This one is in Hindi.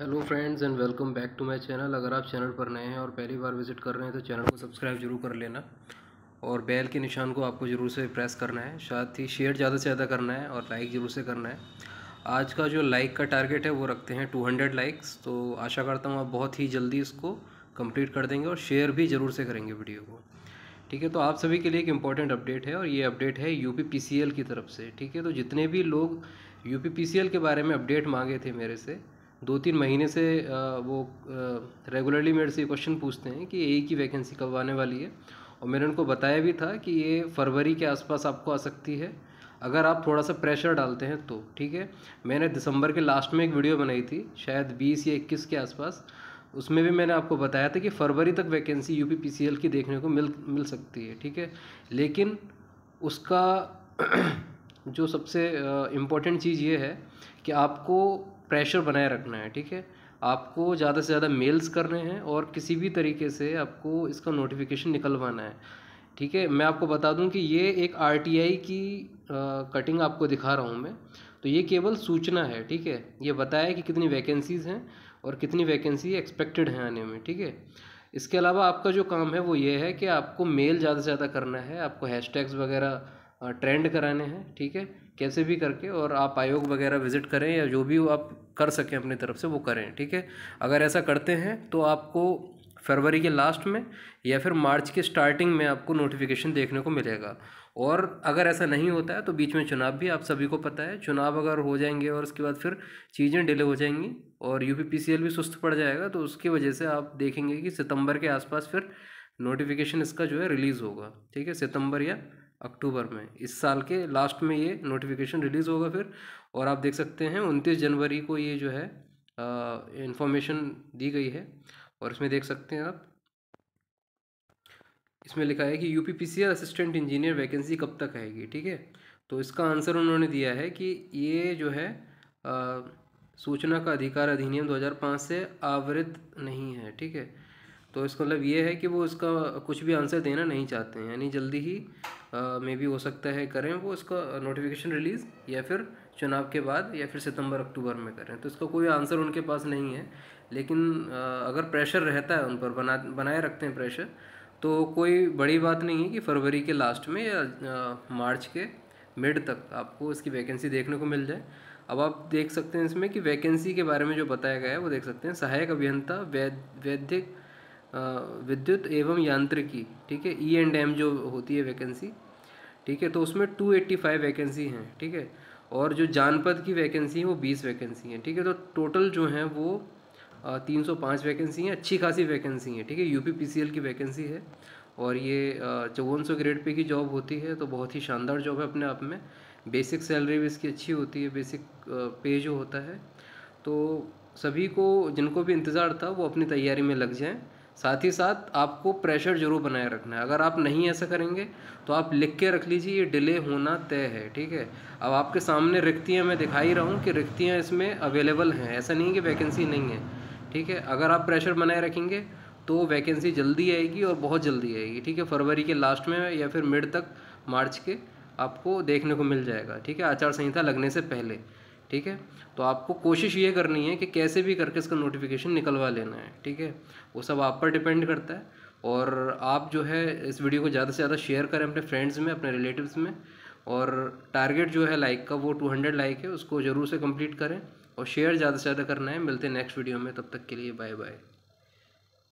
hello friends and welcome back to my channel अगर आप चैनल पर नए हैं और पहली बार विजिट कर रहे हैं तो चैनल को सब्सक्राइब जरूर कर लेना और बेल के निशान को आपको ज़रूर से प्रेस करना है साथ ही शेयर ज़्यादा से ज़्यादा करना है और लाइक ज़रूर से करना है आज का जो लाइक का टारगेट है वो रखते हैं टू हंड्रेड लाइक्स तो आशा करता हूँ आप बहुत ही जल्दी इसको कम्प्लीट कर देंगे और शेयर भी ज़रूर से करेंगे वीडियो को ठीक है तो आप सभी के लिए एक इम्पॉर्टेंट अपडेट है और ये अपडेट है यू की तरफ से ठीक है तो जितने भी लोग यू के बारे में अपडेट मांगे थे मेरे से दो तीन महीने से वो रेगुलरली मेरे से ये क्वेश्चन पूछते हैं कि ए की वैकेंसी कब आने वाली है और मैंने उनको बताया भी था कि ये फरवरी के आसपास आपको आ सकती है अगर आप थोड़ा सा प्रेशर डालते हैं तो ठीक है मैंने दिसंबर के लास्ट में एक वीडियो बनाई थी शायद बीस या इक्कीस के आसपास उसमें भी मैंने आपको बताया था कि फरवरी तक वैकेंसी यू पी की देखने को मिल मिल सकती है ठीक है लेकिन उसका जो सबसे इम्पोर्टेंट चीज़ ये है कि आपको प्रेशर बनाए रखना है ठीक है आपको ज़्यादा से ज़्यादा मेल्स करने हैं और किसी भी तरीके से आपको इसका नोटिफिकेशन निकलवाना है ठीक है मैं आपको बता दूं कि ये एक आर की आ, कटिंग आपको दिखा रहा हूँ मैं तो ये केवल सूचना है ठीक है ये बताया कि कितनी वैकेंसीज़ हैं और कितनी वैकेंसी एक्सपेक्टेड हैं आने में ठीक है इसके अलावा आपका जो काम है वो ये है कि आपको मेल ज़्यादा से ज़्यादा करना है आपको हैश वगैरह ट्रेंड कराने हैं ठीक है कैसे भी करके और आप आयोग वगैरह विजिट करें या जो भी आप कर सकें अपनी तरफ से वो करें ठीक है अगर ऐसा करते हैं तो आपको फरवरी के लास्ट में या फिर मार्च के स्टार्टिंग में आपको नोटिफिकेशन देखने को मिलेगा और अगर ऐसा नहीं होता है तो बीच में चुनाव भी आप सभी को पता है चुनाव अगर हो जाएंगे और उसके बाद फिर चीज़ें डिले हो जाएंगी और यू भी सुस्त पड़ जाएगा तो उसकी वजह से आप देखेंगे कि सितंबर के आसपास फिर नोटिफिकेशन इसका जो है रिलीज़ होगा ठीक है सितंबर या अक्टूबर में इस साल के लास्ट में ये नोटिफिकेशन रिलीज़ होगा फिर और आप देख सकते हैं उनतीस जनवरी को ये जो है इन्फॉर्मेशन दी गई है और इसमें देख सकते हैं आप इसमें लिखा है कि U P C assistant engineer vacancy कब तक आएगी ठीक है तो इसका आंसर उन्होंने दिया है कि ये जो है आ, सूचना का अधिकार अधिनियम 2005 से आवृत नहीं है ठीक है तो इसका मतलब ये है कि वो इसका कुछ भी आंसर देना नहीं चाहते हैं यानी जल्दी ही मे भी हो सकता है करें वो इसका नोटिफिकेशन रिलीज़ या फिर चुनाव के बाद या फिर सितंबर अक्टूबर में करें तो इसका कोई आंसर उनके पास नहीं है लेकिन आ, अगर प्रेशर रहता है उन पर बना बनाए रखते हैं प्रेशर तो कोई बड़ी बात नहीं है कि फरवरी के लास्ट में या आ, मार्च के मिड तक आपको इसकी वैकेंसी देखने को मिल जाए अब आप देख सकते हैं इसमें कि वैकेंसी के बारे में जो बताया गया है वो देख सकते हैं सहायक अभियंता वैद वैद्यिक विद्युत एवं यांत्रिकी ठीक है ई एंड एम जो होती है वैकेंसी ठीक है तो उसमें टू एट्टी फाइव वैकेंसी हैं ठीक है और जो जानपद की वैकेंसी है वो बीस वैकेंसी हैं ठीक है तो टोटल जो हैं वो तीन सौ पाँच वैकेंसी हैं अच्छी खासी वैकेंसी हैं ठीक है यूपी पीसीएल की वैकेंसी है और ये चौवन सौ ग्रेड पे की जॉब होती है तो बहुत ही शानदार जॉब है अपने आप में बेसिक सैलरी भी इसकी अच्छी होती है बेसिक पे जो होता है तो सभी को जिनको भी इंतज़ार था वो अपनी तैयारी में लग जाएँ साथ ही साथ आपको प्रेशर जरूर बनाए रखना है अगर आप नहीं ऐसा करेंगे तो आप लिख के रख लीजिए ये डिले होना तय है ठीक है अब आपके सामने रिक्तियाँ मैं दिखाई रहा हूँ कि रिक्तियाँ इसमें अवेलेबल हैं ऐसा नहीं कि वैकेंसी नहीं है ठीक है अगर आप प्रेशर बनाए रखेंगे तो वैकेंसी जल्दी आएगी और बहुत जल्दी आएगी ठीक है फरवरी के लास्ट में या फिर मिड तक मार्च के आपको देखने को मिल जाएगा ठीक है आचार संहिता लगने से पहले ठीक है तो आपको कोशिश ये करनी है कि कैसे भी करके इसका नोटिफिकेशन निकलवा लेना है ठीक है वो सब आप पर डिपेंड करता है और आप जो है इस वीडियो को ज़्यादा से ज़्यादा शेयर करें अपने फ्रेंड्स में अपने रिलेटिव्स में और टारगेट जो है लाइक का वो टू हंड्रेड लाइक है उसको ज़रूर से कंप्लीट करें और शेयर ज़्यादा से ज़्यादा करना है मिलते हैं नेक्स्ट वीडियो में तब तक के लिए बाय बाय